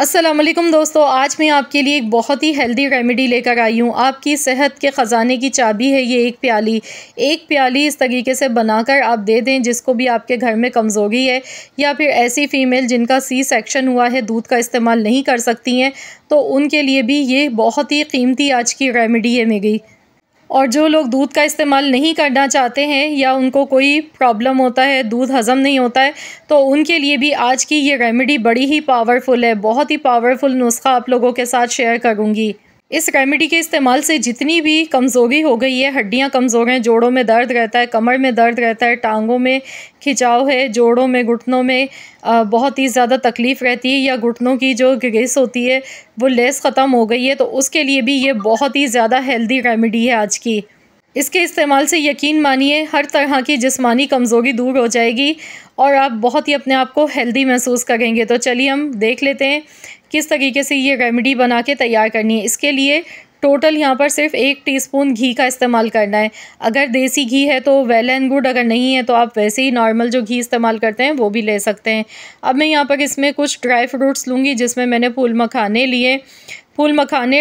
असलम दोस्तों आज मैं आपके लिए एक बहुत ही हेल्दी रेमेडी लेकर आई हूँ आपकी सेहत के ख़जाने की चाबी है ये एक प्याली एक प्याली इस तरीके से बनाकर आप दे दें जिसको भी आपके घर में कमज़ोरी है या फिर ऐसी फ़ीमेल जिनका सी सेक्शन हुआ है दूध का इस्तेमाल नहीं कर सकती हैं तो उनके लिए भी ये बहुत ही कीमती आज की रेमेडी है मेरी और जो लोग दूध का इस्तेमाल नहीं करना चाहते हैं या उनको कोई प्रॉब्लम होता है दूध हज़म नहीं होता है तो उनके लिए भी आज की ये रेमेडी बड़ी ही पावरफुल है बहुत ही पावरफुल नुस्खा आप लोगों के साथ शेयर करूँगी इस रेमेडी के इस्तेमाल से जितनी भी कमज़ोरी हो गई है हड्डियाँ कमज़ोर हैं जोड़ों में दर्द रहता है कमर में दर्द रहता है टांगों में खिंचाव है जोड़ों में घुटनों में बहुत ही ज़्यादा तकलीफ़ रहती है या घुटनों की जो ग्रेस होती है वो लेस ख़त्म हो गई है तो उसके लिए भी ये बहुत ही ज़्यादा हेल्दी रेमेडी है आज की इसके इस्तेमाल से यकीन मानिए हर तरह की जिसमानी कमज़ोरी दूर हो जाएगी और आप बहुत ही अपने आप को हेल्दी महसूस करेंगे तो चलिए हम देख लेते हैं किस तरीके से ये रेमेडी बना के तैयार करनी है इसके लिए टोटल यहाँ पर सिर्फ एक टीस्पून घी का इस्तेमाल करना है अगर देसी घी है तो वेल एंड गुड अगर नहीं है तो आप वैसे ही नॉर्मल जो घी इस्तेमाल करते हैं वो भी ले सकते हैं अब मैं यहाँ पर इसमें कुछ ड्राई फ्रूट्स लूँगी जिसमें मैंने फूल मखाने लिए फूल मखाने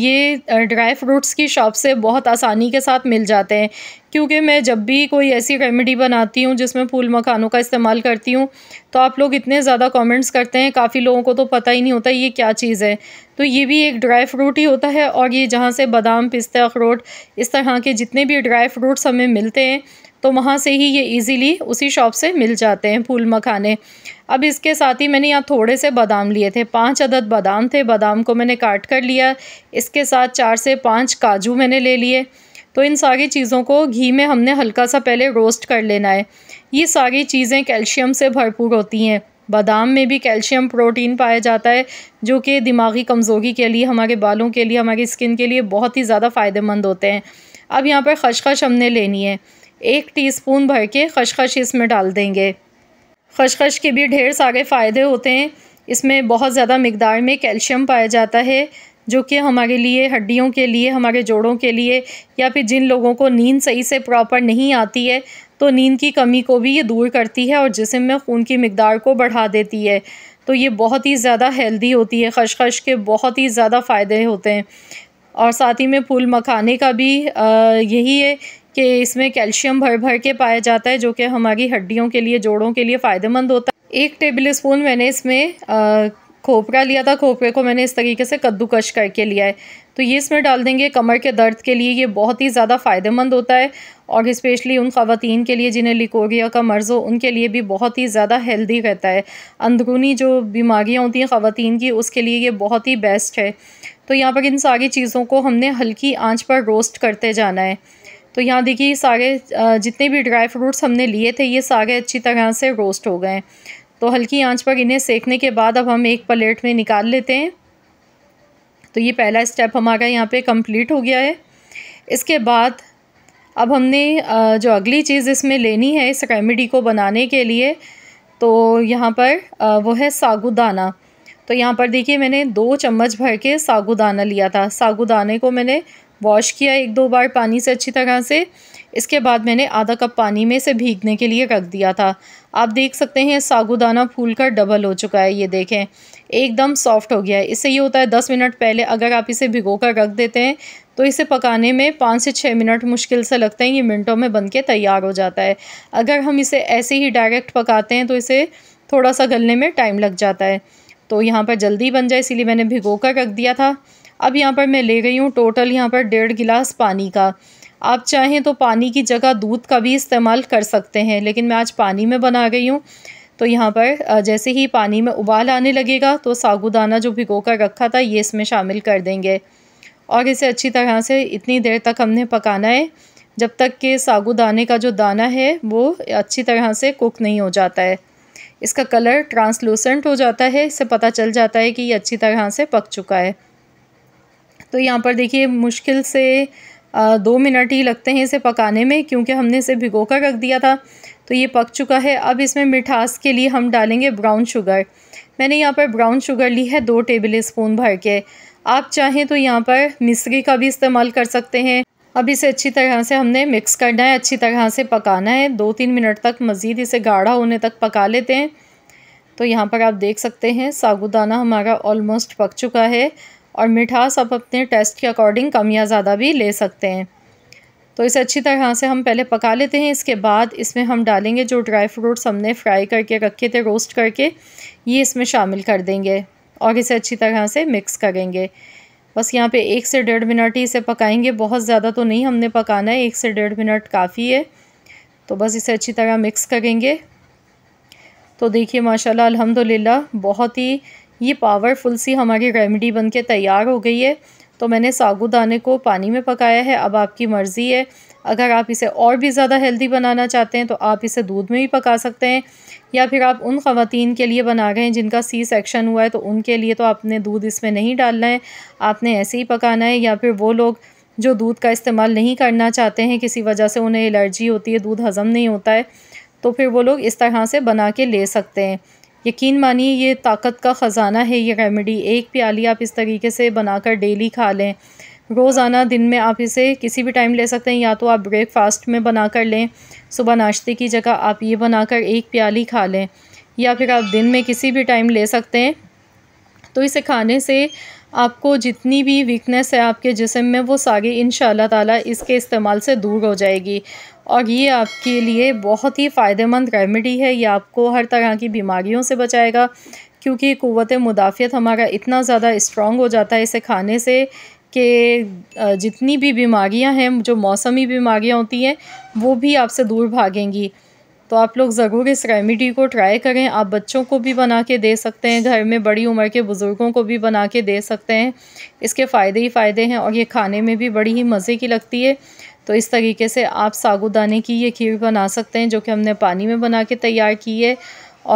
ये ड्राई फ्रूट्स की शॉप से बहुत आसानी के साथ मिल जाते हैं क्योंकि मैं जब भी कोई ऐसी रेमेडी बनाती हूँ जिसमें फूल मखानों का इस्तेमाल करती हूँ तो आप लोग इतने ज़्यादा कमेंट्स करते हैं काफ़ी लोगों को तो पता ही नहीं होता ये क्या चीज़ है तो ये भी एक ड्राई फ्रूट ही होता है और ये जहाँ से बादाम पिस्ता अखरोट इस तरह के जितने भी ड्राई फ्रूट्स हमें मिलते हैं तो वहाँ से ही ये इजीली उसी शॉप से मिल जाते हैं फूल मखाने अब इसके साथ ही मैंने यहाँ थोड़े से बादाम लिए थे पांच अदद बादाम थे बादाम को मैंने काट कर लिया इसके साथ चार से पाँच काजू मैंने ले लिए तो इन सारी चीज़ों को घी में हमने हल्का सा पहले रोस्ट कर लेना है ये सारी चीज़ें कैल्शियम से भरपूर होती हैं बादाम में भी कैल्शियम प्रोटीन पाया जाता है जो कि दिमागी कमज़ोरी के लिए हमारे बालों के लिए हमारी स्किन के लिए बहुत ही ज़्यादा फ़ायदेमंद होते हैं अब यहाँ पर खशखश हमने लेनी है एक टीस्पून भर के खशखश इसमें डाल देंगे खशखश के भी ढेर सारे फ़ायदे होते हैं इसमें बहुत ज़्यादा मकदार में कैल्शियम पाया जाता है जो कि हमारे लिए हड्डियों के लिए हमारे जोड़ों के लिए या फिर जिन लोगों को नींद सही से प्रॉपर नहीं आती है तो नींद की कमी को भी ये दूर करती है और जिसम में खून की मकदार को बढ़ा देती है तो ये बहुत ही ज़्यादा हेल्दी होती है खशखश के बहुत ही ज़्यादा फ़ायदे होते हैं और साथ ही में फूल मखाने का भी यही है कि इसमें कैल्शियम भर भर के पाया जाता है जो कि हमारी हड्डियों के लिए जोड़ों के लिए फ़ायदेमंद होता है एक टेबल स्पून मैंने इसमें खोपरा लिया था खोपरे को मैंने इस तरीके से कद्दूकश करके लिया है तो ये इसमें डाल देंगे कमर के दर्द के लिए ये बहुत ही ज़्यादा फ़ायदेमंद होता है और इस्पेशली उन खातन के लिए जिन्हें लिकोरिया का मर्ज़ हो उनके लिए भी बहुत ही ज़्यादा हेल्दी रहता है अंदरूनी जो बीमारियाँ होती हैं खातन की उसके लिए ये बहुत ही बेस्ट है तो यहाँ पर इन सारी चीज़ों को हमने हल्की आँच पर रोस्ट करते जाना है तो यहाँ देखिए ये सारे जितने भी ड्राई फ्रूट्स हमने लिए थे ये सारे अच्छी तरह से रोस्ट हो गए तो हल्की आंच पर इन्हें सेकने के बाद अब हम एक प्लेट में निकाल लेते हैं तो ये पहला स्टेप हमारा यहाँ पे कंप्लीट हो गया है इसके बाद अब हमने जो अगली चीज़ इसमें लेनी है इस रेमेडी को बनाने के लिए तो यहाँ पर वो है सागुदाना तो यहाँ पर देखिए मैंने दो चम्मच भर के सागुदाना लिया था सागुदाने को मैंने वॉश किया एक दो बार पानी से अच्छी तरह से इसके बाद मैंने आधा कप पानी में से भीगने के लिए रख दिया था आप देख सकते हैं सागुदाना फूल कर डबल हो चुका है ये देखें एकदम सॉफ्ट हो गया है इससे ये होता है दस मिनट पहले अगर आप इसे भिगो कर रख देते हैं तो इसे पकाने में पाँच से छः मिनट मुश्किल से लगते हैं ये मिनटों में बन के तैयार हो जाता है अगर हम इसे ऐसे ही डायरेक्ट पकाते हैं तो इसे थोड़ा सा गलने में टाइम लग जाता है तो यहाँ पर जल्दी बन जाए इसीलिए मैंने भिगो कर रख दिया था अब यहाँ पर मैं ले गई हूँ टोटल यहाँ पर डेढ़ गिलास पानी का आप चाहें तो पानी की जगह दूध का भी इस्तेमाल कर सकते हैं लेकिन मैं आज पानी में बना गई हूँ तो यहाँ पर जैसे ही पानी में उबाल आने लगेगा तो सागुदाना जो भिगो कर रखा था ये इसमें शामिल कर देंगे और इसे अच्छी तरह से इतनी देर तक हमने पकाना है जब तक कि सागुदाने का जो दाना है वो अच्छी तरह से कुक नहीं हो जाता है इसका कलर ट्रांसलूसेंट हो जाता है इससे पता चल जाता है कि ये अच्छी तरह से पक चुका है तो यहाँ पर देखिए मुश्किल से दो मिनट ही लगते हैं इसे पकाने में क्योंकि हमने इसे भिगो कर रख दिया था तो ये पक चुका है अब इसमें मिठास के लिए हम डालेंगे ब्राउन शुगर मैंने यहाँ पर ब्राउन शुगर ली है दो टेबल स्पून भर के आप चाहें तो यहाँ पर मिश्री का भी इस्तेमाल कर सकते हैं अब इसे अच्छी तरह से हमने मिक्स करना है अच्छी तरह से पकाना है दो तीन मिनट तक मज़ीद इसे गाढ़ा होने तक पका लेते हैं तो यहाँ पर आप देख सकते हैं सागुदाना हमारा ऑलमोस्ट पक चुका है और मिठास आप अपने टेस्ट के अकॉर्डिंग कम या ज़्यादा भी ले सकते हैं तो इसे अच्छी तरह से हम पहले पका लेते हैं इसके बाद इसमें हम डालेंगे जो ड्राई फ्रूट्स हमने फ्राई करके रखे थे रोस्ट करके ये इसमें शामिल कर देंगे और इसे अच्छी तरह से मिक्स करेंगे बस यहाँ पे एक से डेढ़ मिनट ही इसे पकाएंगे बहुत ज़्यादा तो नहीं हमने पकाना है एक से डेढ़ मिनट काफ़ी है तो बस इसे अच्छी तरह मिक्स करेंगे तो देखिए माशाल्लाह अल्हम्दुलिल्लाह बहुत ही ये पावरफुल सी हमारी रेमेडी बन के तैयार हो गई है तो मैंने साबूदाने को पानी में पकाया है अब आपकी मर्ज़ी है अगर आप इसे और भी ज़्यादा हेल्दी बनाना चाहते हैं तो आप इसे दूध में भी पका सकते हैं या फिर आप उन खातन के लिए बना रहे हैं जिनका सी सेक्शन हुआ है तो उनके लिए तो आपने दूध इसमें नहीं डालना है आपने ऐसे ही पकाना है या फिर वो लोग जो दूध का इस्तेमाल नहीं करना चाहते हैं किसी वजह से उन्हें एलर्जी होती है दूध हज़म नहीं होता है तो फिर वो लोग इस तरह से बना के ले सकते हैं यकीन मानिए ये ताकत का ख़ज़ाना है ये रेमेडी एक प्याली आप इस तरीके से बनाकर डेली खा लें रोज़ाना दिन में आप इसे किसी भी टाइम ले सकते हैं या तो आप ब्रेकफास्ट में बना कर लें सुबह नाश्ते की जगह आप ये बनाकर एक प्याली खा लें या फिर आप दिन में किसी भी टाइम ले सकते हैं तो इसे खाने से आपको जितनी भी वीकनेस है आपके जिसम में वो सागी इन ताला इसके इस्तेमाल से दूर हो जाएगी और ये आपके लिए बहुत ही फ़ायदेमंद रेमेडी है ये आपको हर तरह की बीमारियों से बचाएगा क्योंकि क़वत मुदाफ़त हमारा इतना ज़्यादा इस्ट्रॉग हो जाता है इसे खाने से कि जितनी भी बीमारियाँ हैं जो मौसमी बीमारियाँ होती हैं वो भी आपसे दूर भागेंगी तो आप लोग ज़रूर इस रेमिडी को ट्राई करें आप बच्चों को भी बना के दे सकते हैं घर में बड़ी उम्र के बुज़ुर्गों को भी बना के दे सकते हैं इसके फ़ायदे ही फ़ायदे हैं और ये खाने में भी बड़ी ही मज़े की लगती है तो इस तरीके से आप सागुदाने की ये खीर बना सकते हैं जो कि हमने पानी में बना के तैयार की है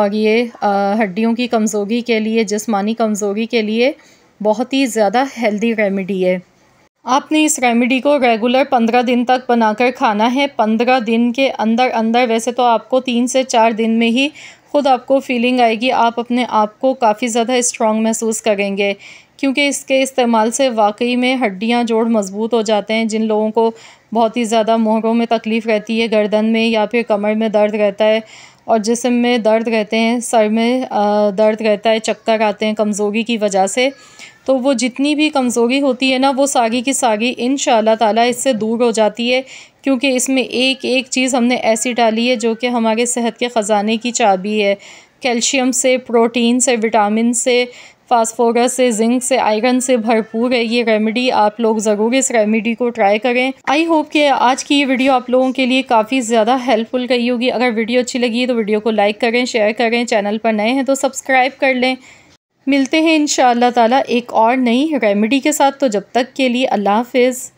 और ये हड्डियों की कमज़ोरी के लिए जिसमानी कमज़ोरी के लिए बहुत ही ज़्यादा हेल्दी रेमिडी है आपने इस रेमेडी को रेगुलर पंद्रह दिन तक बनाकर खाना है पंद्रह दिन के अंदर अंदर वैसे तो आपको तीन से चार दिन में ही ख़ुद आपको फीलिंग आएगी आप अपने आप को काफ़ी ज़्यादा स्ट्रॉन्ग महसूस करेंगे क्योंकि इसके इस्तेमाल से वाकई में हड्डियाँ जोड़ मज़बूत हो जाते हैं जिन लोगों को बहुत ही ज़्यादा मोहरों में तकलीफ़ रहती है गर्दन में या फिर कमर में दर्द रहता है और जिसम में दर्द रहते हैं सर में दर्द रहता है चक्कर आते हैं कमज़ोरी की वजह से तो वो जितनी भी कमज़ोरी होती है ना वो सागी की सागी इन ताला इससे दूर हो जाती है क्योंकि इसमें एक एक चीज़ हमने ऐसी डाली है जो कि हमारे सेहत के ख़जाने की चाबी है कैल्शियम से प्रोटीन से विटामिन से फास्फोरस से जिंक से आयरन से भरपूर है ये रेमेडी आप लोग ज़रूर इस रेमेडी को ट्राई करें आई होप कि आज की ये वीडियो आप लोगों के लिए काफ़ी ज़्यादा हेल्पफुल रही होगी अगर वीडियो अच्छी लगी तो वीडियो को लाइक करें शेयर करें चैनल पर नए हैं तो सब्सक्राइब कर लें मिलते हैं इन ताला एक और नई रेमेडी के साथ तो जब तक के लिए अल्लाह हाफिज़